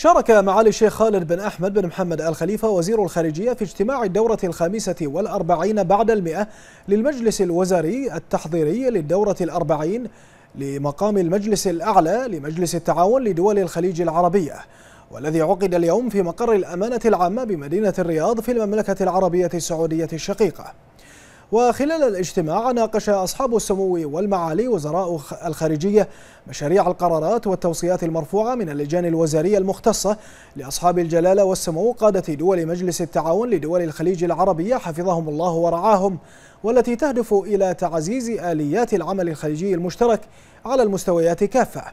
شارك معالي الشيخ خالد بن أحمد بن محمد آل خليفة وزير الخارجية في اجتماع الدورة الخامسة والأربعين بعد المئة للمجلس الوزاري التحضيري للدورة الأربعين لمقام المجلس الأعلى لمجلس التعاون لدول الخليج العربية والذي عقد اليوم في مقر الأمانة العامة بمدينة الرياض في المملكة العربية السعودية الشقيقة وخلال الاجتماع ناقش أصحاب السمو والمعالي وزراء الخارجية مشاريع القرارات والتوصيات المرفوعة من اللجان الوزارية المختصة لأصحاب الجلالة والسمو قادة دول مجلس التعاون لدول الخليج العربية حفظهم الله ورعاهم والتي تهدف إلى تعزيز آليات العمل الخليجي المشترك على المستويات كافة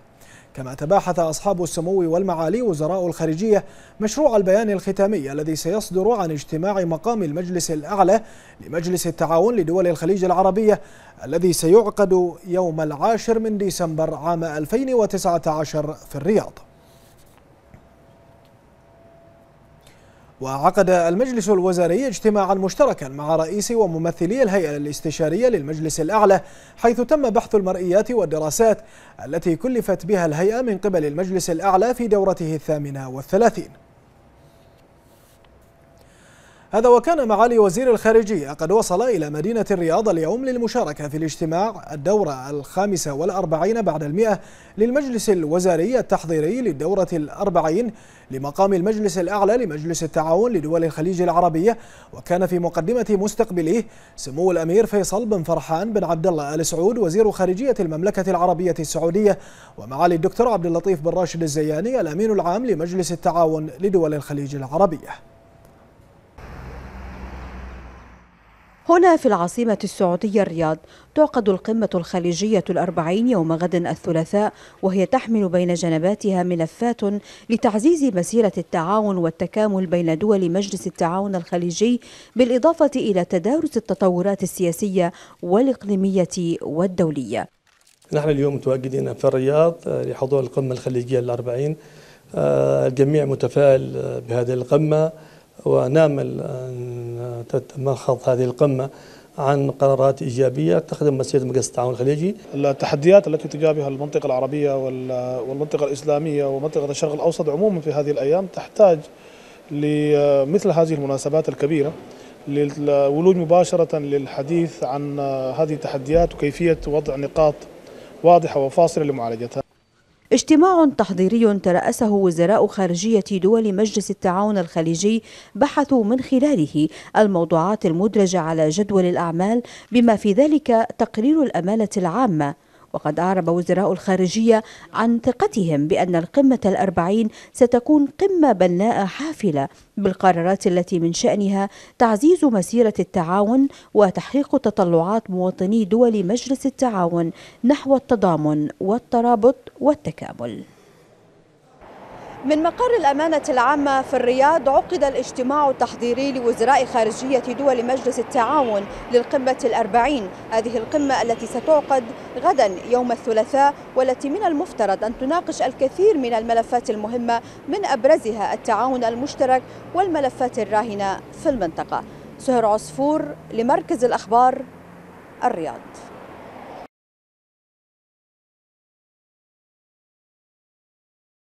كما تباحث أصحاب السمو والمعالي وزراء الخارجية مشروع البيان الختامي الذي سيصدر عن اجتماع مقام المجلس الأعلى لمجلس التعاون لدول الخليج العربية الذي سيعقد يوم العاشر من ديسمبر عام 2019 في الرياض وعقد المجلس الوزاري اجتماعا مشتركا مع رئيس وممثلي الهيئة الاستشارية للمجلس الأعلى حيث تم بحث المرئيات والدراسات التي كلفت بها الهيئة من قبل المجلس الأعلى في دورته الثامنة والثلاثين هذا وكان معالي وزير الخارجية قد وصل إلى مدينة الرياض اليوم للمشاركة في الاجتماع الدورة الخامسة والأربعين بعد المئة للمجلس الوزاري التحضيري للدورة الأربعين لمقام المجلس الأعلى لمجلس التعاون لدول الخليج العربية وكان في مقدمة مستقبليه سمو الأمير فيصل بن فرحان بن عبد الله آل سعود وزير خارجية المملكة العربية السعودية ومعالي الدكتور عبد اللطيف بن راشد الزياني الأمين العام لمجلس التعاون لدول الخليج العربية هنا في العاصمة السعودية الرياض تعقد القمة الخليجية الأربعين يوم غد الثلاثاء وهي تحمل بين جنباتها ملفات لتعزيز مسيرة التعاون والتكامل بين دول مجلس التعاون الخليجي بالإضافة إلى تدارس التطورات السياسية والإقليمية والدولية نحن اليوم متواجدين في الرياض آه، لحضور القمة الخليجية الأربعين آه، الجميع متفائل آه، بهذه القمة ونامل أن تتمخض هذه القمة عن قرارات إيجابية تخدم مسيرة مجلس التعاون الخليجي التحديات التي تجابها المنطقة العربية والمنطقة الإسلامية ومنطقة الشرق الأوسط عموما في هذه الأيام تحتاج لمثل هذه المناسبات الكبيرة للولوج مباشرة للحديث عن هذه التحديات وكيفية وضع نقاط واضحة وفاصلة لمعالجتها اجتماع تحضيري ترأسه وزراء خارجية دول مجلس التعاون الخليجي بحثوا من خلاله الموضوعات المدرجة على جدول الأعمال بما في ذلك تقرير الأمانة العامة وقد أعرب وزراء الخارجية عن ثقتهم بأن القمة الأربعين ستكون قمة بناءة حافلة بالقرارات التي من شأنها تعزيز مسيرة التعاون وتحقيق تطلعات مواطني دول مجلس التعاون نحو التضامن والترابط والتكامل من مقر الأمانة العامة في الرياض عقد الاجتماع التحضيري لوزراء خارجية دول مجلس التعاون للقمة الأربعين هذه القمة التي ستعقد غدا يوم الثلاثاء والتي من المفترض أن تناقش الكثير من الملفات المهمة من أبرزها التعاون المشترك والملفات الراهنة في المنطقة سهر عصفور لمركز الأخبار الرياض